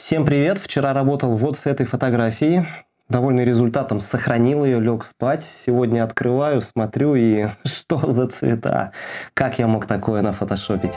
Всем привет! Вчера работал вот с этой фотографией. Довольный результатом сохранил ее, лег спать. Сегодня открываю, смотрю и что за цвета? Как я мог такое нафотошопить?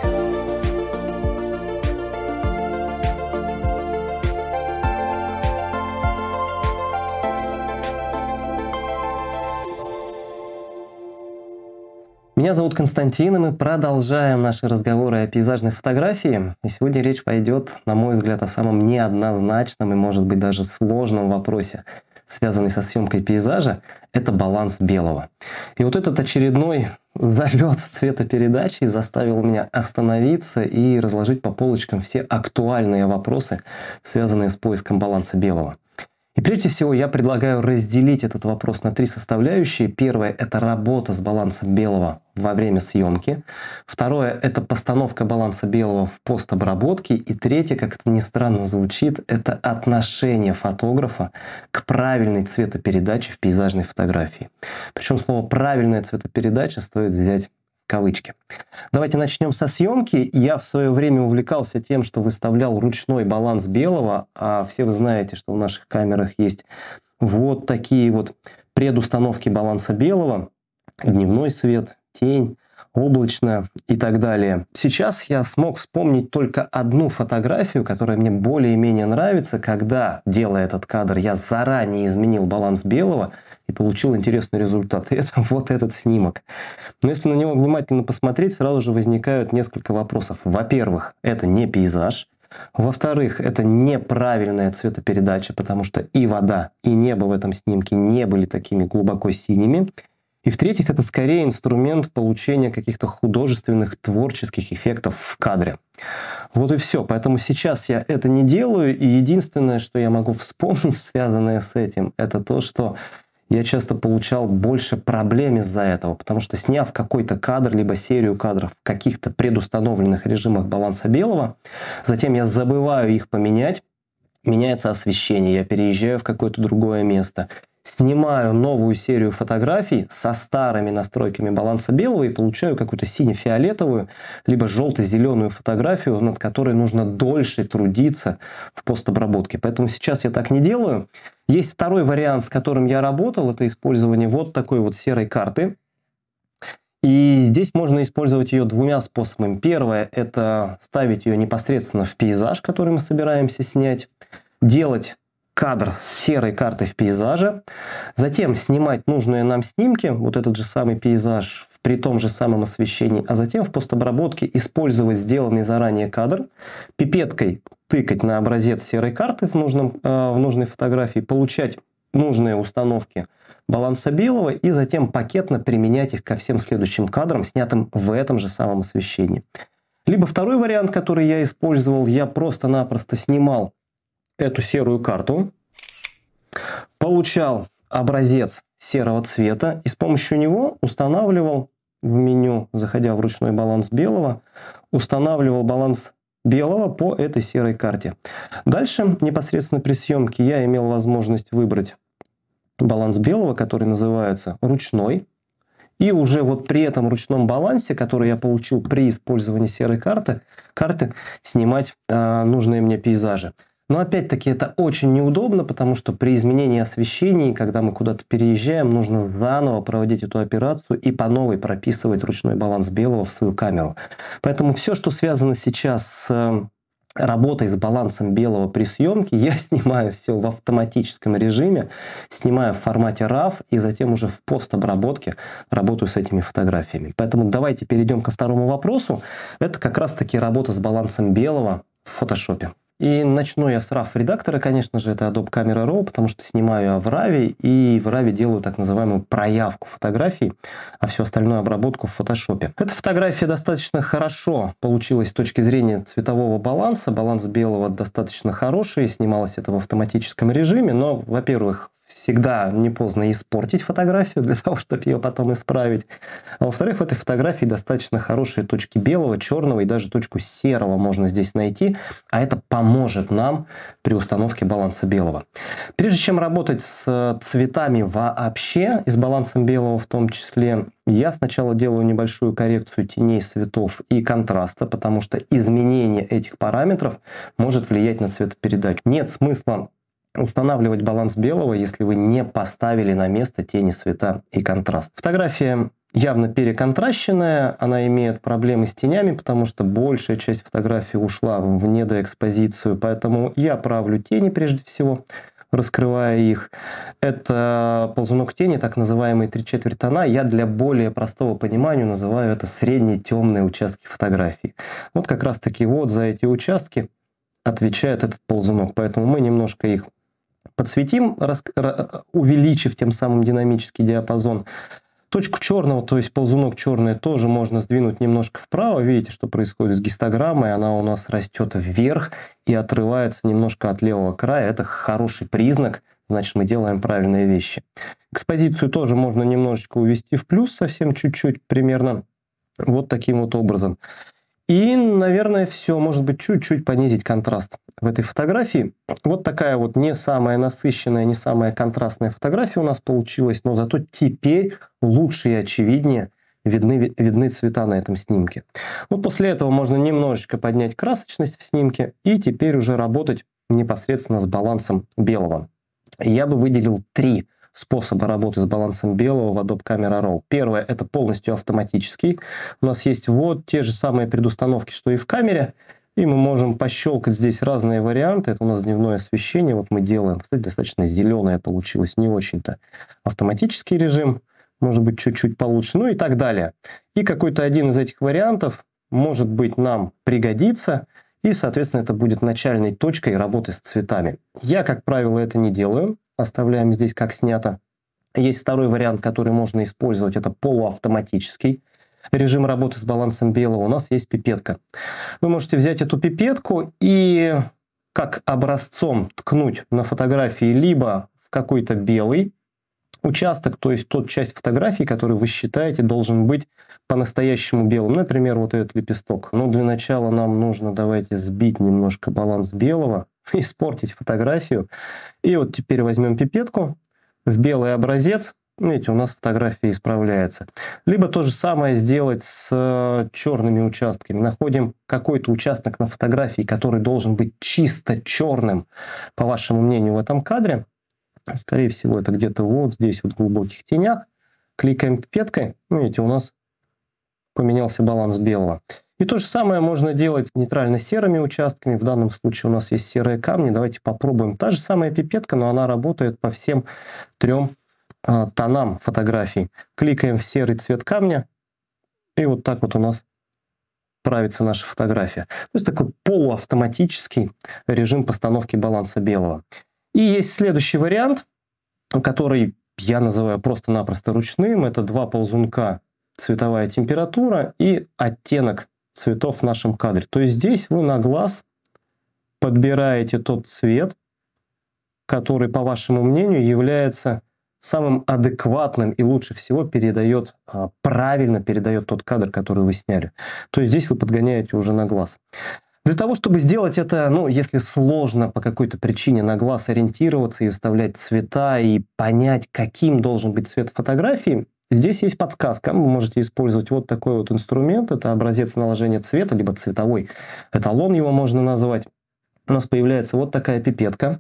Меня зовут Константин, и мы продолжаем наши разговоры о пейзажной фотографии. И сегодня речь пойдет, на мой взгляд, о самом неоднозначном и, может быть, даже сложном вопросе, связанный со съемкой пейзажа. Это баланс белого. И вот этот очередной залет с цветопередачей заставил меня остановиться и разложить по полочкам все актуальные вопросы, связанные с поиском баланса белого. И прежде всего я предлагаю разделить этот вопрос на три составляющие. Первое – это работа с балансом белого во время съемки. Второе – это постановка баланса белого в постобработке. И третье, как это ни странно звучит, это отношение фотографа к правильной цветопередаче в пейзажной фотографии. Причем слово «правильная цветопередача» стоит взять кавычки. Давайте начнем со съемки. Я в свое время увлекался тем, что выставлял ручной баланс белого, а все вы знаете, что в наших камерах есть вот такие вот предустановки баланса белого, дневной свет, тень, облачно и так далее. Сейчас я смог вспомнить только одну фотографию, которая мне более-менее нравится, когда, делая этот кадр, я заранее изменил баланс белого и получил интересный результат. И это вот этот снимок. Но если на него внимательно посмотреть, сразу же возникают несколько вопросов. Во-первых, это не пейзаж. Во-вторых, это неправильная цветопередача, потому что и вода, и небо в этом снимке не были такими глубоко синими. И в-третьих, это скорее инструмент получения каких-то художественных, творческих эффектов в кадре. Вот и все. Поэтому сейчас я это не делаю, и единственное, что я могу вспомнить, связанное с этим, это то, что я часто получал больше проблем из-за этого, потому что сняв какой-то кадр, либо серию кадров в каких-то предустановленных режимах баланса белого, затем я забываю их поменять, меняется освещение, я переезжаю в какое-то другое место, снимаю новую серию фотографий со старыми настройками баланса белого и получаю какую-то сине-фиолетовую, либо желто-зеленую фотографию, над которой нужно дольше трудиться в постобработке. Поэтому сейчас я так не делаю. Есть второй вариант, с которым я работал, это использование вот такой вот серой карты. И здесь можно использовать ее двумя способами. Первое – это ставить ее непосредственно в пейзаж, который мы собираемся снять, делать кадр с серой карты в пейзаже, затем снимать нужные нам снимки, вот этот же самый пейзаж при том же самом освещении, а затем в постобработке использовать сделанный заранее кадр, пипеткой тыкать на образец серой карты в, нужном, э, в нужной фотографии, получать нужные установки баланса белого и затем пакетно применять их ко всем следующим кадрам, снятым в этом же самом освещении. Либо второй вариант, который я использовал, я просто-напросто снимал эту серую карту, получал образец серого цвета и с помощью него устанавливал в меню, заходя в ручной баланс белого, устанавливал баланс белого по этой серой карте. Дальше, непосредственно при съемке, я имел возможность выбрать баланс белого, который называется ручной. И уже вот при этом ручном балансе, который я получил при использовании серой карты, карты снимать э, нужные мне пейзажи. Но опять-таки это очень неудобно, потому что при изменении освещений, когда мы куда-то переезжаем, нужно заново проводить эту операцию и по новой прописывать ручной баланс белого в свою камеру. Поэтому все, что связано сейчас с э, работой с балансом белого при съемке, я снимаю все в автоматическом режиме, снимаю в формате RAW и затем уже в постобработке работаю с этими фотографиями. Поэтому давайте перейдем ко второму вопросу. Это как раз таки работа с балансом белого в фотошопе. И начну я с RAW редактора, конечно же, это Adobe Camera Raw, потому что снимаю я в RAW, и в RAW делаю так называемую проявку фотографий, а все остальное обработку в Photoshop. Эта фотография достаточно хорошо получилась с точки зрения цветового баланса, баланс белого достаточно хороший, снималась это в автоматическом режиме, но, во-первых, всегда не поздно испортить фотографию для того, чтобы ее потом исправить. А во-вторых, в этой фотографии достаточно хорошие точки белого, черного и даже точку серого можно здесь найти, а это поможет нам при установке баланса белого. Прежде чем работать с цветами вообще и с балансом белого в том числе, я сначала делаю небольшую коррекцию теней, цветов и контраста, потому что изменение этих параметров может влиять на цветопередачу. Нет смысла устанавливать баланс белого, если вы не поставили на место тени, света и контраст. Фотография явно переконтращенная, она имеет проблемы с тенями, потому что большая часть фотографии ушла в недоэкспозицию, поэтому я правлю тени прежде всего, раскрывая их. Это ползунок тени, так называемые три четверти тона. Я для более простого понимания называю это средние темные участки фотографии. Вот как раз таки вот за эти участки отвечает этот ползунок, поэтому мы немножко их подсветим, рас... увеличив тем самым динамический диапазон. Точку черного, то есть ползунок черный, тоже можно сдвинуть немножко вправо. Видите, что происходит с гистограммой. Она у нас растет вверх и отрывается немножко от левого края. Это хороший признак, значит, мы делаем правильные вещи. Экспозицию тоже можно немножечко увести в плюс, совсем чуть-чуть примерно. Вот таким вот образом. И, наверное, все, может быть, чуть-чуть понизить контраст в этой фотографии. Вот такая вот не самая насыщенная, не самая контрастная фотография у нас получилась, но зато теперь лучше и очевиднее видны, видны цвета на этом снимке. Вот ну, после этого можно немножечко поднять красочность в снимке и теперь уже работать непосредственно с балансом белого. Я бы выделил три способы работы с балансом белого в Adobe Camera Raw. Первое — это полностью автоматический. У нас есть вот те же самые предустановки, что и в камере. И мы можем пощелкать здесь разные варианты. Это у нас дневное освещение. Вот мы делаем. Кстати, достаточно зеленое получилось, не очень-то. Автоматический режим, может быть, чуть-чуть получше. Ну и так далее. И какой-то один из этих вариантов, может быть, нам пригодится. И, соответственно, это будет начальной точкой работы с цветами. Я, как правило, это не делаю оставляем здесь как снято. Есть второй вариант, который можно использовать, это полуавтоматический режим работы с балансом белого. У нас есть пипетка. Вы можете взять эту пипетку и как образцом ткнуть на фотографии либо в какой-то белый участок, то есть тот часть фотографии, который вы считаете должен быть по-настоящему белым. Например, вот этот лепесток. Но для начала нам нужно, давайте, сбить немножко баланс белого. испортить фотографию. И вот теперь возьмем пипетку в белый образец. Видите, у нас фотография исправляется. Либо то же самое сделать с э, черными участками. Находим какой-то участок на фотографии, который должен быть чисто черным, по вашему мнению, в этом кадре. Скорее всего, это где-то вот здесь, вот в глубоких тенях. Кликаем пипеткой. Видите, у нас поменялся баланс белого. И то же самое можно делать с нейтрально-серыми участками. В данном случае у нас есть серые камни. Давайте попробуем. Та же самая пипетка, но она работает по всем трем э, а, тонам фотографий. Кликаем в серый цвет камня, и вот так вот у нас правится наша фотография. То есть такой полуавтоматический режим постановки баланса белого. И есть следующий вариант, который я называю просто-напросто ручным. Это два ползунка цветовая температура и оттенок цветов в нашем кадре. То есть здесь вы на глаз подбираете тот цвет, который, по вашему мнению, является самым адекватным и лучше всего передает, а, правильно передает тот кадр, который вы сняли. То есть здесь вы подгоняете уже на глаз. Для того, чтобы сделать это, ну, если сложно по какой-то причине на глаз ориентироваться и вставлять цвета, и понять, каким должен быть цвет фотографии, Здесь есть подсказка. Вы можете использовать вот такой вот инструмент. Это образец наложения цвета, либо цветовой эталон его можно назвать. У нас появляется вот такая пипетка.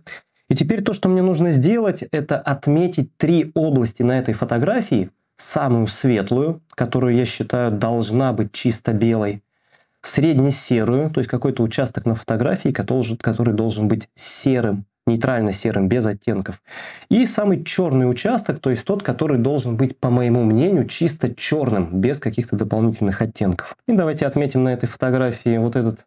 И теперь то, что мне нужно сделать, это отметить три области на этой фотографии. Самую светлую, которую я считаю должна быть чисто белой. Средне-серую, то есть какой-то участок на фотографии, который должен быть серым нейтрально-серым, без оттенков. И самый черный участок, то есть тот, который должен быть, по моему мнению, чисто черным, без каких-то дополнительных оттенков. И давайте отметим на этой фотографии вот этот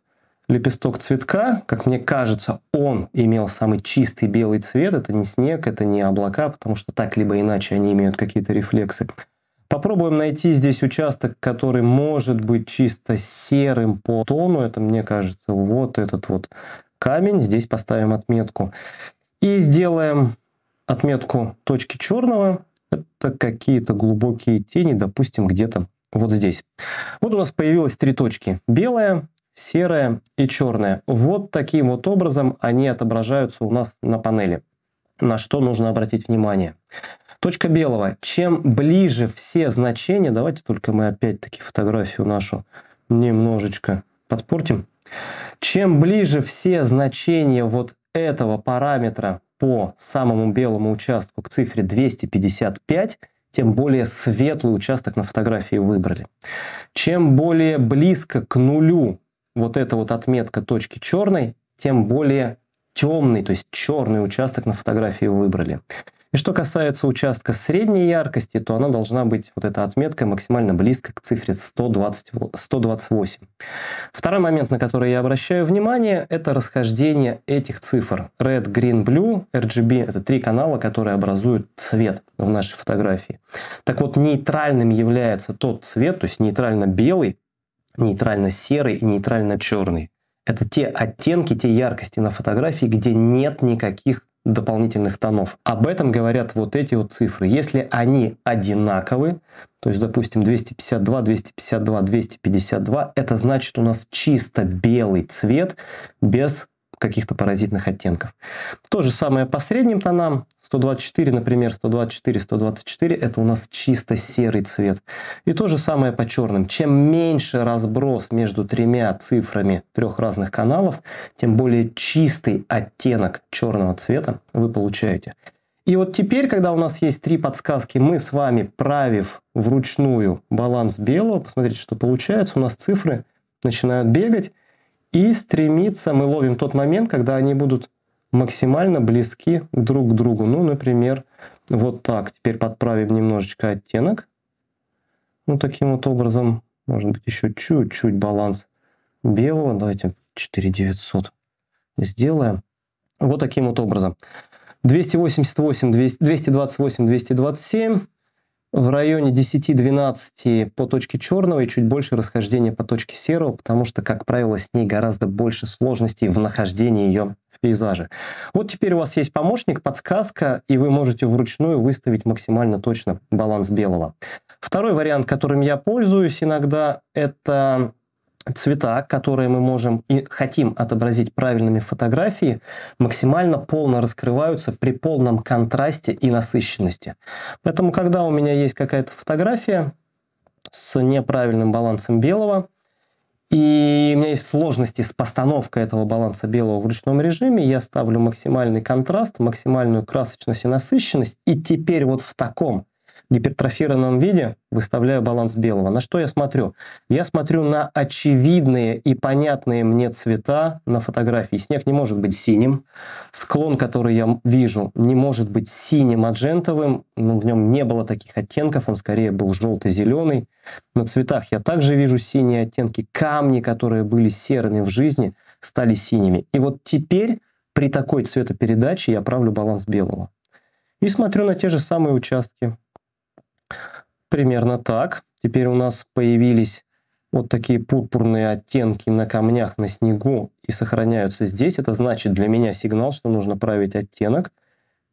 лепесток цветка. Как мне кажется, он имел самый чистый белый цвет. Это не снег, это не облака, потому что так либо иначе они имеют какие-то рефлексы. Попробуем найти здесь участок, который может быть чисто серым по тону. Это, мне кажется, вот этот вот камень, здесь поставим отметку. И сделаем отметку точки черного. Это какие-то глубокие тени, допустим, где-то вот здесь. Вот у нас появилось три точки. Белая, серая и черная. Вот таким вот образом они отображаются у нас на панели. На что нужно обратить внимание. Точка белого. Чем ближе все значения, давайте только мы опять-таки фотографию нашу немножечко подпортим. Чем ближе все значения вот этого параметра по самому белому участку к цифре 255, тем более светлый участок на фотографии выбрали. Чем более близко к нулю вот эта вот отметка точки черной, тем более темный, то есть черный участок на фотографии выбрали. И что касается участка средней яркости, то она должна быть, вот эта отметка, максимально близко к цифре 120, 128. Второй момент, на который я обращаю внимание, это расхождение этих цифр. Red, Green, Blue, RGB — это три канала, которые образуют цвет в нашей фотографии. Так вот, нейтральным является тот цвет, то есть нейтрально-белый, нейтрально-серый и нейтрально-черный. Это те оттенки, те яркости на фотографии, где нет никаких дополнительных тонов. Об этом говорят вот эти вот цифры. Если они одинаковы, то есть, допустим, 252, 252, 252, это значит у нас чисто белый цвет без каких-то паразитных оттенков. То же самое по средним тонам. 124, например, 124, 124 – это у нас чисто серый цвет. И то же самое по черным. Чем меньше разброс между тремя цифрами трех разных каналов, тем более чистый оттенок черного цвета вы получаете. И вот теперь, когда у нас есть три подсказки, мы с вами, правив вручную баланс белого, посмотрите, что получается, у нас цифры начинают бегать, и стремиться, мы ловим тот момент, когда они будут максимально близки друг к другу. Ну, например, вот так. Теперь подправим немножечко оттенок. Ну, таким вот образом, может быть, еще чуть-чуть баланс белого. Давайте 4900 сделаем. Вот таким вот образом. 288, 228, 227 в районе 10-12 по точке черного и чуть больше расхождения по точке серого, потому что, как правило, с ней гораздо больше сложностей в нахождении ее в пейзаже. Вот теперь у вас есть помощник, подсказка, и вы можете вручную выставить максимально точно баланс белого. Второй вариант, которым я пользуюсь иногда, это цвета, которые мы можем и хотим отобразить правильными фотографии, максимально полно раскрываются при полном контрасте и насыщенности. Поэтому, когда у меня есть какая-то фотография с неправильным балансом белого, и у меня есть сложности с постановкой этого баланса белого в ручном режиме. Я ставлю максимальный контраст, максимальную красочность и насыщенность. И теперь вот в таком гипертрофированном виде выставляю баланс белого. На что я смотрю? Я смотрю на очевидные и понятные мне цвета на фотографии. Снег не может быть синим. Склон, который я вижу, не может быть синим-маджентовым. Ну, в нем не было таких оттенков. Он скорее был желто-зеленый. На цветах я также вижу синие оттенки. Камни, которые были серыми в жизни, стали синими. И вот теперь при такой цветопередаче я правлю баланс белого. И смотрю на те же самые участки. Примерно так. Теперь у нас появились вот такие пурпурные оттенки на камнях, на снегу и сохраняются здесь. Это значит для меня сигнал, что нужно править оттенок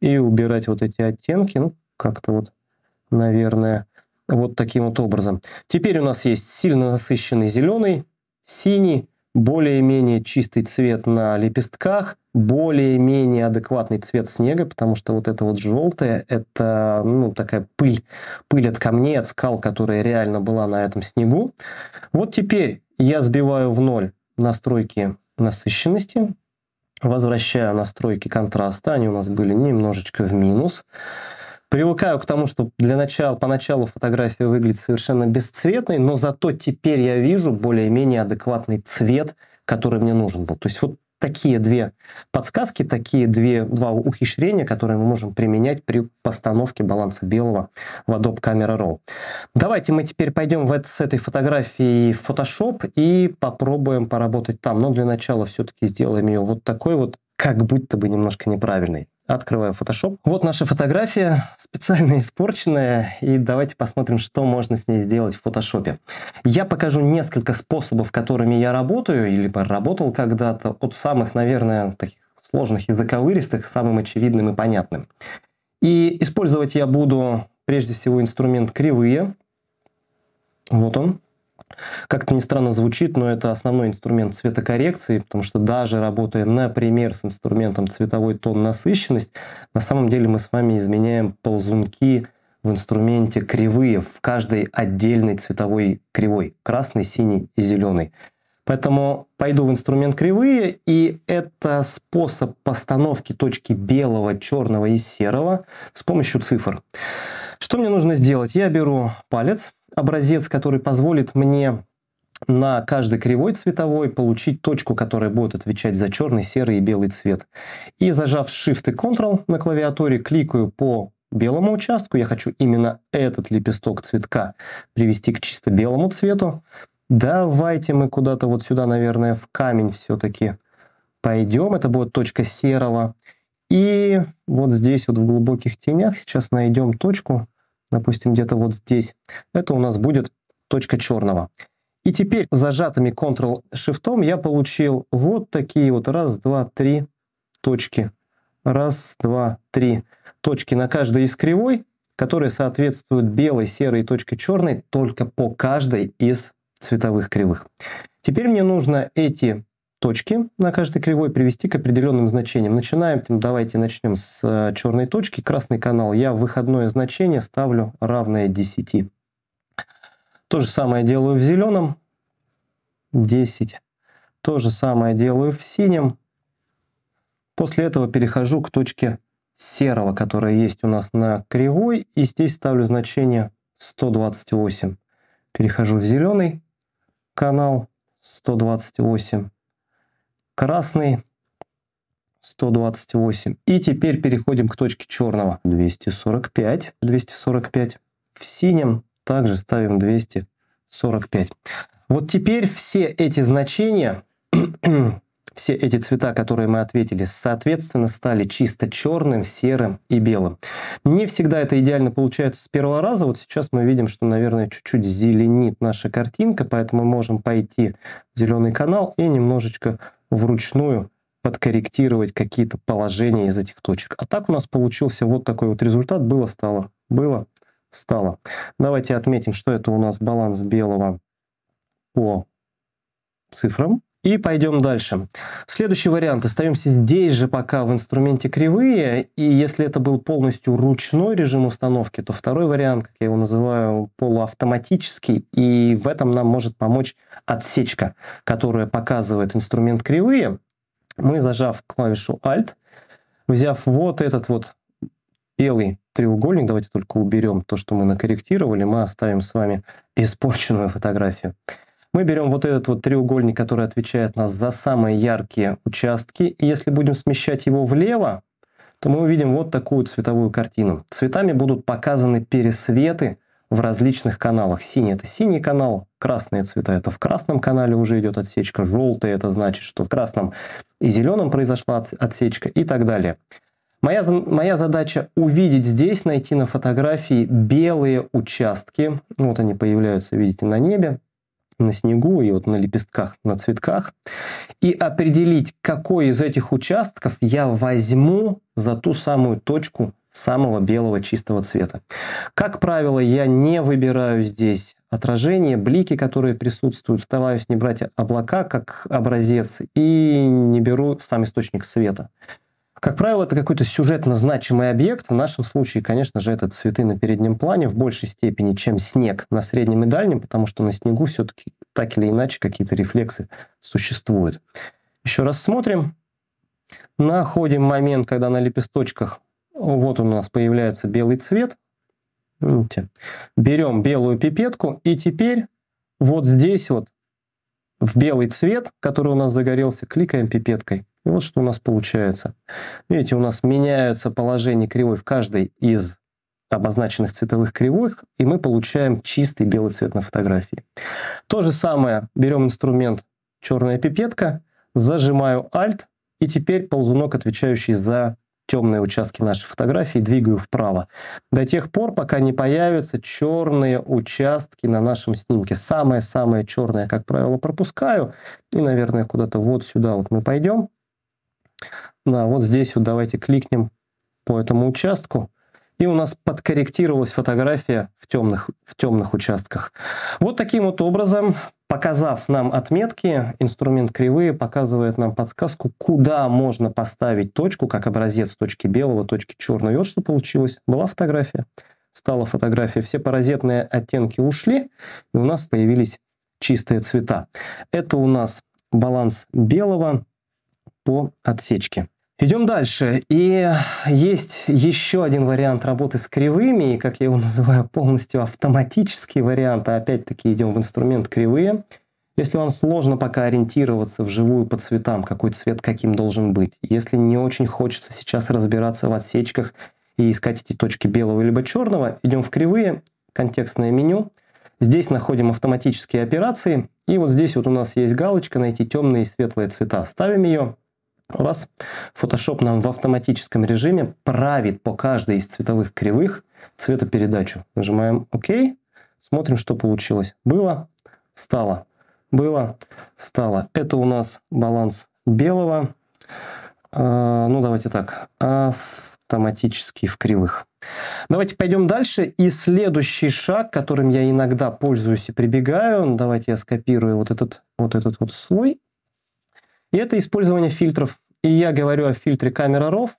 и убирать вот эти оттенки. Ну, как-то вот, наверное, вот таким вот образом. Теперь у нас есть сильно насыщенный зеленый, синий, более-менее чистый цвет на лепестках, более-менее адекватный цвет снега, потому что вот это вот желтое, это ну, такая пыль, пыль от камней, от скал, которая реально была на этом снегу. Вот теперь я сбиваю в ноль настройки насыщенности, возвращаю настройки контраста, они у нас были немножечко в минус. Привыкаю к тому, что для начала, поначалу фотография выглядит совершенно бесцветной, но зато теперь я вижу более-менее адекватный цвет, который мне нужен был. То есть вот такие две подсказки, такие две, два ухищрения, которые мы можем применять при постановке баланса белого в Adobe Camera Raw. Давайте мы теперь пойдем в это, с этой фотографией в Photoshop и попробуем поработать там. Но для начала все-таки сделаем ее вот такой вот, как будто бы немножко неправильной. Открываю Photoshop. Вот наша фотография, специально испорченная, и давайте посмотрим, что можно с ней сделать в Photoshop. Я покажу несколько способов, которыми я работаю, или работал когда-то, от самых, наверное, таких сложных и заковыристых, самым очевидным и понятным. И использовать я буду прежде всего инструмент кривые. Вот он. Как-то не странно звучит, но это основной инструмент цветокоррекции, потому что даже работая, например, с инструментом цветовой тон насыщенность, на самом деле мы с вами изменяем ползунки в инструменте кривые в каждой отдельной цветовой кривой – красный, синий и зеленый. Поэтому пойду в инструмент кривые, и это способ постановки точки белого, черного и серого с помощью цифр. Что мне нужно сделать? Я беру палец, образец, который позволит мне на каждый кривой цветовой получить точку, которая будет отвечать за черный, серый и белый цвет. И зажав Shift и Ctrl на клавиатуре, кликаю по белому участку. Я хочу именно этот лепесток цветка привести к чисто белому цвету. Давайте мы куда-то вот сюда, наверное, в камень все-таки пойдем. Это будет точка серого. И вот здесь вот в глубоких тенях сейчас найдем точку, допустим, где-то вот здесь. Это у нас будет точка черного. И теперь зажатыми Ctrl-Shift я получил вот такие вот раз, два, три точки. Раз, два, три точки на каждой из кривой, которые соответствуют белой, серой и точке черной только по каждой из цветовых кривых. Теперь мне нужно эти точки на каждой кривой привести к определенным значениям. Начинаем, давайте начнем с э, черной точки. Красный канал я выходное значение ставлю равное 10. То же самое делаю в зеленом. 10. То же самое делаю в синем. После этого перехожу к точке серого, которая есть у нас на кривой. И здесь ставлю значение 128. Перехожу в зеленый канал 128 красный 128. И теперь переходим к точке черного. 245, 245. В синем также ставим 245. Вот теперь все эти значения, все эти цвета, которые мы ответили, соответственно, стали чисто черным, серым и белым. Не всегда это идеально получается с первого раза. Вот сейчас мы видим, что, наверное, чуть-чуть зеленит наша картинка, поэтому можем пойти в зеленый канал и немножечко вручную подкорректировать какие-то положения из этих точек. А так у нас получился вот такой вот результат. Было, стало, было, стало. Давайте отметим, что это у нас баланс белого по цифрам. И пойдем дальше. Следующий вариант. Остаемся здесь же пока в инструменте кривые. И если это был полностью ручной режим установки, то второй вариант, как я его называю, полуавтоматический. И в этом нам может помочь отсечка, которая показывает инструмент кривые. Мы, зажав клавишу Alt, взяв вот этот вот белый треугольник, давайте только уберем то, что мы накорректировали, мы оставим с вами испорченную фотографию. Мы берем вот этот вот треугольник, который отвечает нас за самые яркие участки. И если будем смещать его влево, то мы увидим вот такую цветовую картину. Цветами будут показаны пересветы в различных каналах. Синий – это синий канал, красные цвета – это в красном канале уже идет отсечка, желтый – это значит, что в красном и зеленом произошла отсечка и так далее. Моя, моя задача увидеть здесь, найти на фотографии белые участки. Вот они появляются, видите, на небе на снегу и вот на лепестках, на цветках, и определить, какой из этих участков я возьму за ту самую точку самого белого чистого цвета. Как правило, я не выбираю здесь отражение, блики, которые присутствуют, стараюсь не брать облака как образец и не беру сам источник света. Как правило, это какой-то сюжетно значимый объект. В нашем случае, конечно же, это цветы на переднем плане в большей степени, чем снег на среднем и дальнем, потому что на снегу все-таки так или иначе какие-то рефлексы существуют. Еще раз смотрим. Находим момент, когда на лепесточках вот у нас появляется белый цвет. Берем белую пипетку и теперь вот здесь вот в белый цвет, который у нас загорелся, кликаем пипеткой. И вот что у нас получается. Видите, у нас меняются положение кривой в каждой из обозначенных цветовых кривых, и мы получаем чистый белый цвет на фотографии. То же самое, берем инструмент черная пипетка, зажимаю Alt, и теперь ползунок, отвечающий за темные участки нашей фотографии, двигаю вправо. До тех пор, пока не появятся черные участки на нашем снимке. Самое-самое черное, как правило, пропускаю. И, наверное, куда-то вот сюда вот мы пойдем. Да, вот здесь вот давайте кликнем по этому участку. И у нас подкорректировалась фотография в темных, в темных участках. Вот таким вот образом Показав нам отметки, инструмент кривые показывает нам подсказку, куда можно поставить точку, как образец точки белого, точки черного. И вот что получилось. Была фотография, стала фотография. Все паразитные оттенки ушли, и у нас появились чистые цвета. Это у нас баланс белого по отсечке. Идем дальше. И есть еще один вариант работы с кривыми, и, как я его называю, полностью автоматический вариант. А опять-таки идем в инструмент кривые. Если вам сложно пока ориентироваться вживую по цветам, какой цвет каким должен быть, если не очень хочется сейчас разбираться в отсечках и искать эти точки белого либо черного, идем в кривые, контекстное меню. Здесь находим автоматические операции. И вот здесь вот у нас есть галочка «Найти темные и светлые цвета». Ставим ее. Раз. Photoshop нам в автоматическом режиме правит по каждой из цветовых кривых цветопередачу. Нажимаем ОК. Смотрим, что получилось. Было, стало. Было, стало. Это у нас баланс белого. А, ну, давайте так. Автоматически в кривых. Давайте пойдем дальше. И следующий шаг, которым я иногда пользуюсь и прибегаю. Давайте я скопирую вот этот вот, этот вот слой и это использование фильтров. И я говорю о фильтре камера RAW.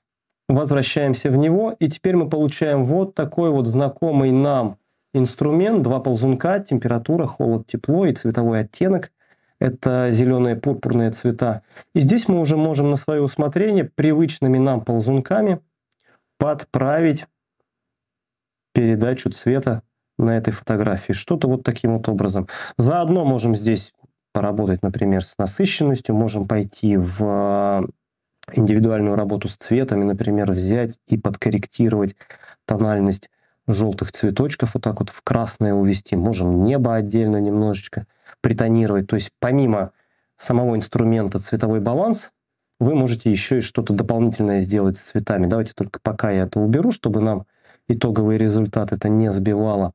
Возвращаемся в него. И теперь мы получаем вот такой вот знакомый нам инструмент. Два ползунка, температура, холод, тепло и цветовой оттенок. Это зеленые, пурпурные цвета. И здесь мы уже можем на свое усмотрение привычными нам ползунками подправить передачу цвета на этой фотографии. Что-то вот таким вот образом. Заодно можем здесь поработать, например, с насыщенностью, можем пойти в э, индивидуальную работу с цветами, например, взять и подкорректировать тональность желтых цветочков, вот так вот в красное увести. Можем небо отдельно немножечко притонировать. То есть помимо самого инструмента цветовой баланс, вы можете еще и что-то дополнительное сделать с цветами. Давайте только пока я это уберу, чтобы нам итоговый результат это не сбивало.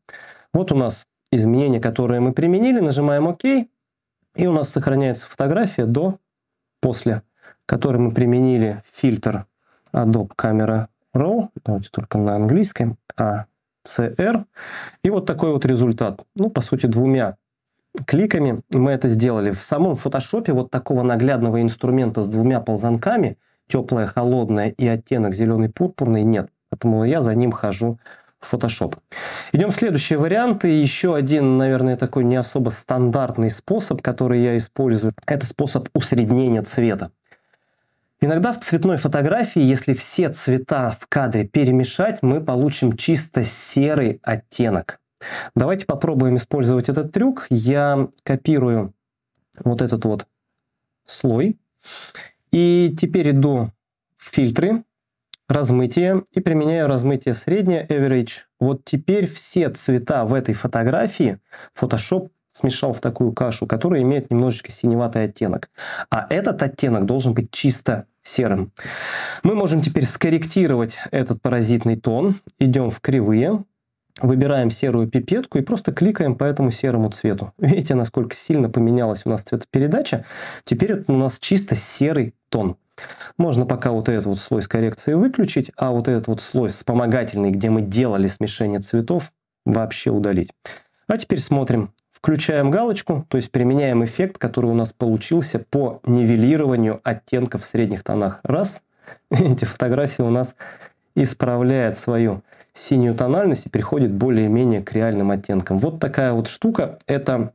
Вот у нас изменения, которые мы применили. Нажимаем ОК. И у нас сохраняется фотография до, после, которой мы применили фильтр Adobe Camera Raw, давайте только на английском, а CR. И вот такой вот результат. Ну, по сути, двумя кликами мы это сделали. В самом фотошопе вот такого наглядного инструмента с двумя ползанками, теплое, холодное и оттенок зеленый-пурпурный, нет. Поэтому я за ним хожу Photoshop. Идем в следующие варианты. Еще один, наверное, такой не особо стандартный способ, который я использую, это способ усреднения цвета. Иногда в цветной фотографии, если все цвета в кадре перемешать, мы получим чисто серый оттенок. Давайте попробуем использовать этот трюк. Я копирую вот этот вот слой. И теперь иду в фильтры, размытие и применяю размытие среднее average. Вот теперь все цвета в этой фотографии Photoshop смешал в такую кашу, которая имеет немножечко синеватый оттенок. А этот оттенок должен быть чисто серым. Мы можем теперь скорректировать этот паразитный тон. Идем в кривые, выбираем серую пипетку и просто кликаем по этому серому цвету. Видите, насколько сильно поменялась у нас цветопередача? Теперь у нас чисто серый тон. Можно пока вот этот вот слой с коррекцией выключить, а вот этот вот слой вспомогательный, где мы делали смешение цветов, вообще удалить. А теперь смотрим. Включаем галочку, то есть применяем эффект, который у нас получился по нивелированию оттенков в средних тонах. Раз. Видите, фотография у нас исправляет свою синюю тональность и приходит более-менее к реальным оттенкам. Вот такая вот штука. Это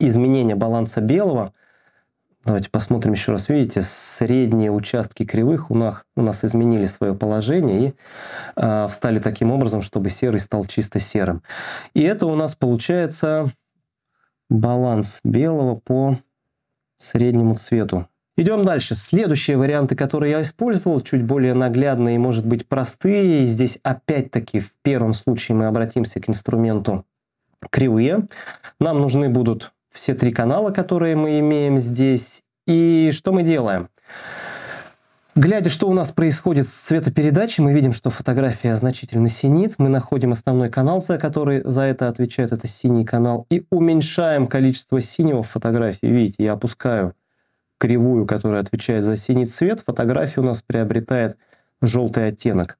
изменение баланса белого Давайте посмотрим еще раз. Видите, средние участки кривых у нас, у нас изменили свое положение и э, встали таким образом, чтобы серый стал чисто серым. И это у нас получается баланс белого по среднему цвету. Идем дальше. Следующие варианты, которые я использовал, чуть более наглядные и, может быть, простые. Здесь опять-таки в первом случае мы обратимся к инструменту кривые. Нам нужны будут все три канала, которые мы имеем здесь. И что мы делаем? Глядя, что у нас происходит с цветопередачей, мы видим, что фотография значительно синит. Мы находим основной канал, за который за это отвечает, это синий канал, и уменьшаем количество синего в фотографии. Видите, я опускаю кривую, которая отвечает за синий цвет, фотография у нас приобретает желтый оттенок.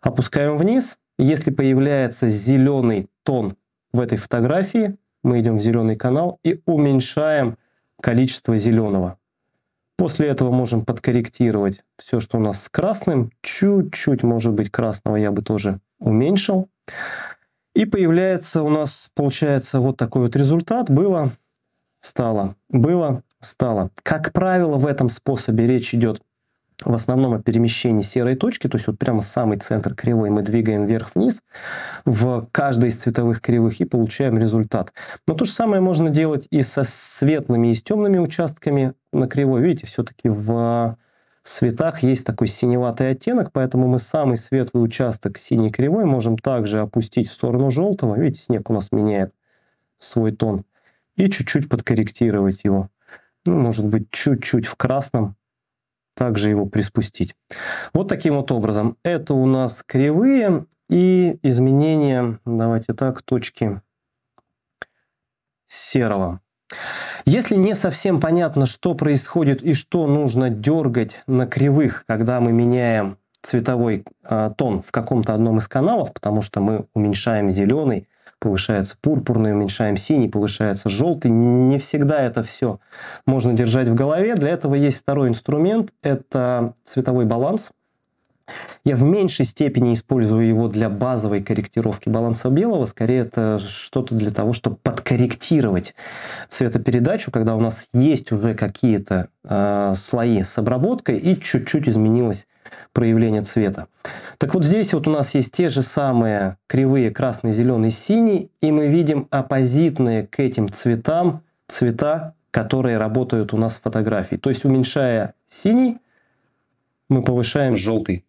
Опускаем вниз. Если появляется зеленый тон в этой фотографии, мы идем в зеленый канал и уменьшаем количество зеленого. После этого можем подкорректировать все, что у нас с красным. Чуть-чуть, может быть, красного я бы тоже уменьшил. И появляется у нас, получается, вот такой вот результат. Было, стало, было, стало. Как правило, в этом способе речь идет в основном о перемещении серой точки, то есть вот прямо самый центр кривой мы двигаем вверх-вниз в каждой из цветовых кривых и получаем результат. Но то же самое можно делать и со светлыми и с темными участками на кривой. Видите, все-таки в светах есть такой синеватый оттенок, поэтому мы самый светлый участок синей кривой можем также опустить в сторону желтого. Видите, снег у нас меняет свой тон. И чуть-чуть подкорректировать его. Ну, может быть, чуть-чуть в красном также его приспустить. Вот таким вот образом. Это у нас кривые и изменения, давайте так, точки серого. Если не совсем понятно, что происходит и что нужно дергать на кривых, когда мы меняем цветовой э, тон в каком-то одном из каналов, потому что мы уменьшаем зеленый, повышается пурпурный, уменьшаем синий, повышается желтый. Не всегда это все можно держать в голове. Для этого есть второй инструмент, это цветовой баланс – я в меньшей степени использую его для базовой корректировки баланса белого, скорее это что-то для того, чтобы подкорректировать цветопередачу, когда у нас есть уже какие-то э, слои с обработкой и чуть-чуть изменилось проявление цвета. Так вот здесь вот у нас есть те же самые кривые красный, зеленый, синий, и мы видим оппозитные к этим цветам цвета, которые работают у нас в фотографии. То есть уменьшая синий, мы повышаем желтый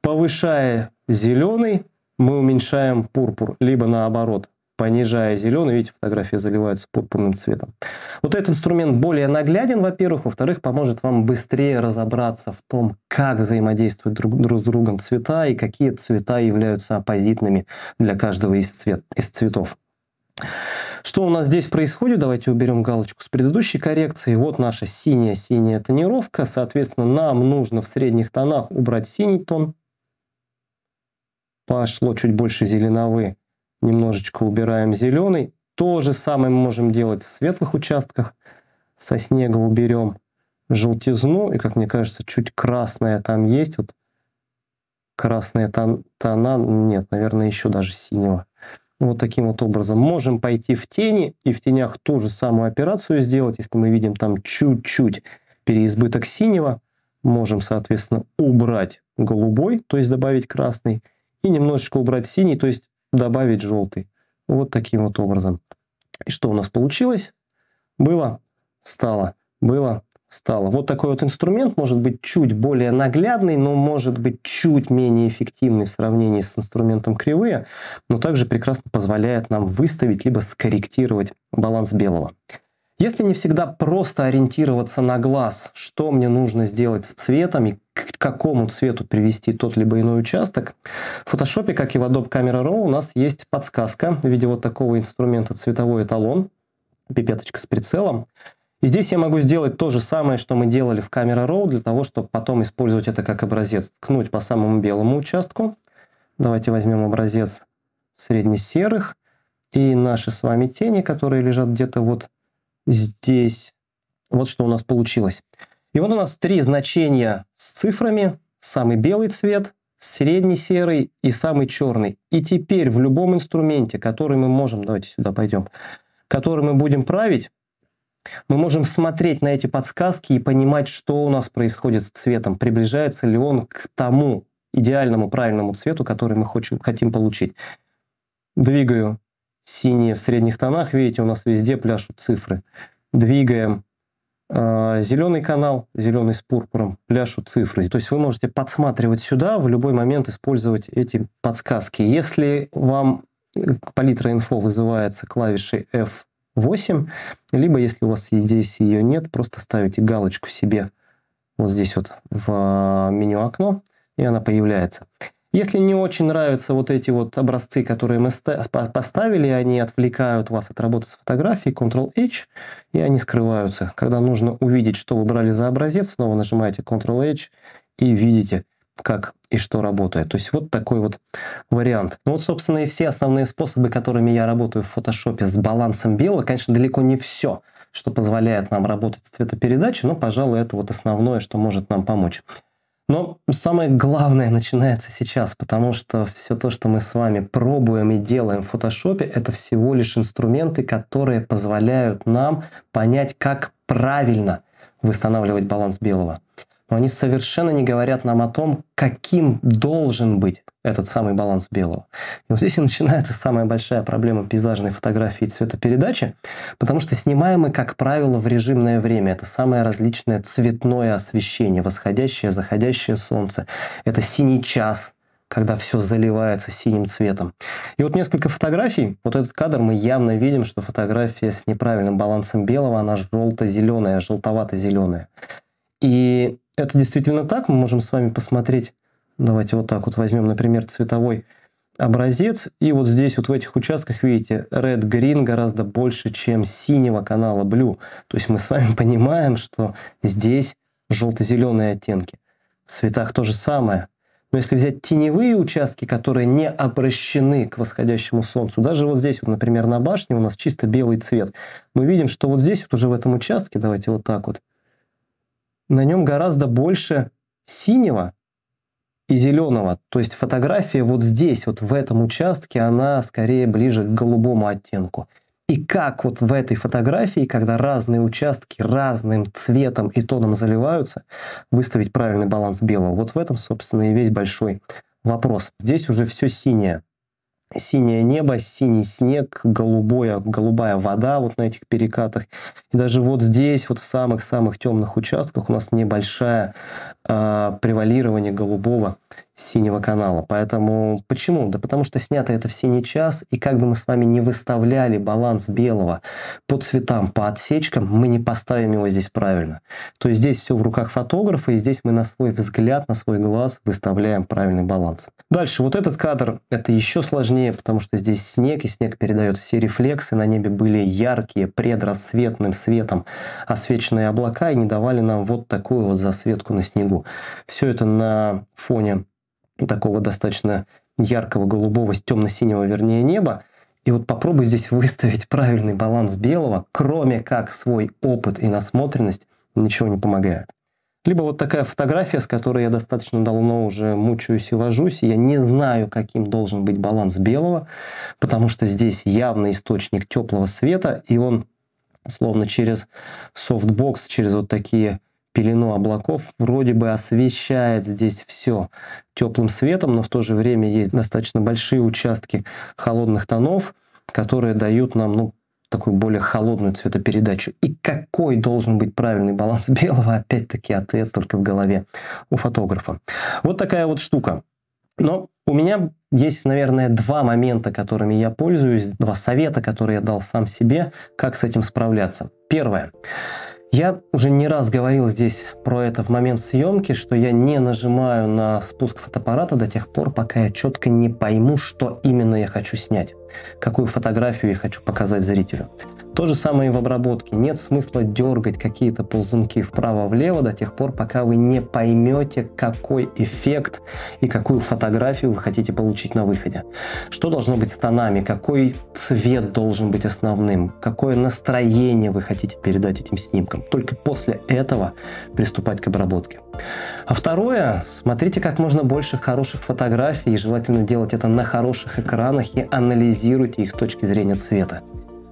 повышая зеленый, мы уменьшаем пурпур, либо наоборот, понижая зеленый, видите, фотографии заливаются пурпурным цветом. Вот этот инструмент более нагляден, во-первых, во-вторых, поможет вам быстрее разобраться в том, как взаимодействуют друг, друг с другом цвета и какие цвета являются оппозитными для каждого из, цвет, из цветов. Что у нас здесь происходит? Давайте уберем галочку с предыдущей коррекции. Вот наша синяя-синяя тонировка. Соответственно, нам нужно в средних тонах убрать синий тон, пошло чуть больше зеленовы, немножечко убираем зеленый. То же самое мы можем делать в светлых участках. Со снега уберем желтизну, и, как мне кажется, чуть красная там есть. Вот красные тон тона, нет, наверное, еще даже синего. Вот таким вот образом. Можем пойти в тени и в тенях ту же самую операцию сделать. Если мы видим там чуть-чуть переизбыток синего, можем, соответственно, убрать голубой, то есть добавить красный, и немножечко убрать синий, то есть добавить желтый. Вот таким вот образом. И что у нас получилось? Было, стало, было, стало. Вот такой вот инструмент может быть чуть более наглядный, но может быть чуть менее эффективный в сравнении с инструментом кривые, но также прекрасно позволяет нам выставить либо скорректировать баланс белого. Если не всегда просто ориентироваться на глаз, что мне нужно сделать с цветом и к какому цвету привести тот либо иной участок, в Photoshop, как и в Adobe Camera Raw, у нас есть подсказка в виде вот такого инструмента цветовой эталон, пипеточка с прицелом. И здесь я могу сделать то же самое, что мы делали в Camera Raw, для того, чтобы потом использовать это как образец. Ткнуть по самому белому участку. Давайте возьмем образец среднесерых. И наши с вами тени, которые лежат где-то вот здесь. Вот что у нас получилось. И вот у нас три значения с цифрами. Самый белый цвет, средний серый и самый черный. И теперь в любом инструменте, который мы можем, давайте сюда пойдем, который мы будем править, мы можем смотреть на эти подсказки и понимать, что у нас происходит с цветом, приближается ли он к тому идеальному правильному цвету, который мы хочем, хотим получить. Двигаю синие в средних тонах, видите, у нас везде пляшут цифры. Двигаем а, зеленый канал, зеленый с пурпуром, пляшут цифры. То есть вы можете подсматривать сюда, в любой момент использовать эти подсказки. Если вам э, палитра инфо вызывается клавишей F8, либо если у вас здесь ее нет, просто ставите галочку себе вот здесь вот в а, меню окно, и она появляется. Если не очень нравятся вот эти вот образцы, которые мы поставили, они отвлекают вас от работы с фотографией, Ctrl-H, и они скрываются. Когда нужно увидеть, что выбрали за образец, снова нажимаете Ctrl-H и видите, как и что работает. То есть вот такой вот вариант. Ну вот, собственно, и все основные способы, которыми я работаю в фотошопе с балансом белого. Конечно, далеко не все, что позволяет нам работать с цветопередачей, но, пожалуй, это вот основное, что может нам помочь. Но самое главное начинается сейчас, потому что все то, что мы с вами пробуем и делаем в фотошопе, это всего лишь инструменты, которые позволяют нам понять, как правильно восстанавливать баланс белого но они совершенно не говорят нам о том, каким должен быть этот самый баланс белого. И вот здесь и начинается самая большая проблема пейзажной фотографии и цветопередачи, потому что снимаем мы, как правило, в режимное время. Это самое различное цветное освещение, восходящее, заходящее солнце. Это синий час, когда все заливается синим цветом. И вот несколько фотографий. Вот этот кадр мы явно видим, что фотография с неправильным балансом белого, она желто-зеленая, желтовато-зеленая. И это действительно так. Мы можем с вами посмотреть. Давайте вот так вот возьмем, например, цветовой образец. И вот здесь вот в этих участках, видите, Red Green гораздо больше, чем синего канала Blue. То есть мы с вами понимаем, что здесь желто-зеленые оттенки. В цветах то же самое. Но если взять теневые участки, которые не обращены к восходящему солнцу, даже вот здесь, вот, например, на башне у нас чисто белый цвет, мы видим, что вот здесь вот уже в этом участке, давайте вот так вот, на нем гораздо больше синего и зеленого. То есть фотография вот здесь, вот в этом участке, она скорее ближе к голубому оттенку. И как вот в этой фотографии, когда разные участки разным цветом и тоном заливаются, выставить правильный баланс белого? Вот в этом, собственно, и весь большой вопрос. Здесь уже все синее синее небо, синий снег, голубое, голубая вода вот на этих перекатах. И даже вот здесь, вот в самых-самых темных участках у нас небольшое э, а, превалирование голубого синего канала. Поэтому почему? Да потому что снято это в синий час, и как бы мы с вами не выставляли баланс белого по цветам, по отсечкам, мы не поставим его здесь правильно. То есть здесь все в руках фотографа, и здесь мы на свой взгляд, на свой глаз выставляем правильный баланс. Дальше вот этот кадр, это еще сложнее, потому что здесь снег, и снег передает все рефлексы, на небе были яркие, предрассветным светом освеченные облака, и не давали нам вот такую вот засветку на снегу. Все это на фоне такого достаточно яркого голубого с темно-синего, вернее, неба. И вот попробуй здесь выставить правильный баланс белого, кроме как свой опыт и насмотренность ничего не помогает. Либо вот такая фотография, с которой я достаточно давно уже мучаюсь и вожусь, и я не знаю, каким должен быть баланс белого, потому что здесь явный источник теплого света, и он словно через софтбокс, через вот такие пелену облаков вроде бы освещает здесь все теплым светом, но в то же время есть достаточно большие участки холодных тонов, которые дают нам ну, такую более холодную цветопередачу. И какой должен быть правильный баланс белого, опять-таки, а ответ только в голове у фотографа. Вот такая вот штука. Но у меня есть, наверное, два момента, которыми я пользуюсь, два совета, которые я дал сам себе, как с этим справляться. Первое. Я уже не раз говорил здесь про это в момент съемки, что я не нажимаю на спуск фотоаппарата до тех пор, пока я четко не пойму, что именно я хочу снять, какую фотографию я хочу показать зрителю. То же самое и в обработке. Нет смысла дергать какие-то ползунки вправо-влево до тех пор, пока вы не поймете, какой эффект и какую фотографию вы хотите получить на выходе. Что должно быть с тонами, какой цвет должен быть основным, какое настроение вы хотите передать этим снимкам. Только после этого приступать к обработке. А второе, смотрите как можно больше хороших фотографий, и желательно делать это на хороших экранах и анализируйте их с точки зрения цвета.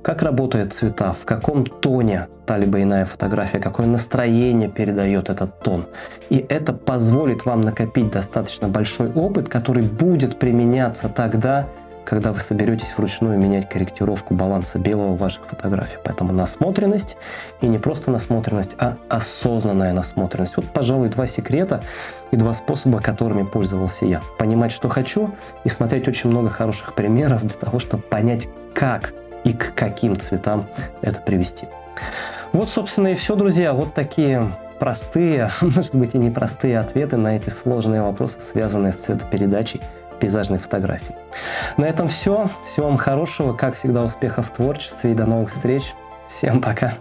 Как работают цвета, в каком тоне та либо иная фотография, какое настроение передает этот тон. И это позволит вам накопить достаточно большой опыт, который будет применяться тогда, когда вы соберетесь вручную менять корректировку баланса белого в ваших фотографиях. Поэтому насмотренность, и не просто насмотренность, а осознанная насмотренность. Вот, пожалуй, два секрета и два способа, которыми пользовался я. Понимать, что хочу, и смотреть очень много хороших примеров для того, чтобы понять, как и к каким цветам это привести. Вот, собственно, и все, друзья. Вот такие простые, может быть, и непростые ответы на эти сложные вопросы, связанные с цветопередачей пейзажной фотографии. На этом все. Всего вам хорошего, как всегда, успехов в творчестве и до новых встреч. Всем пока!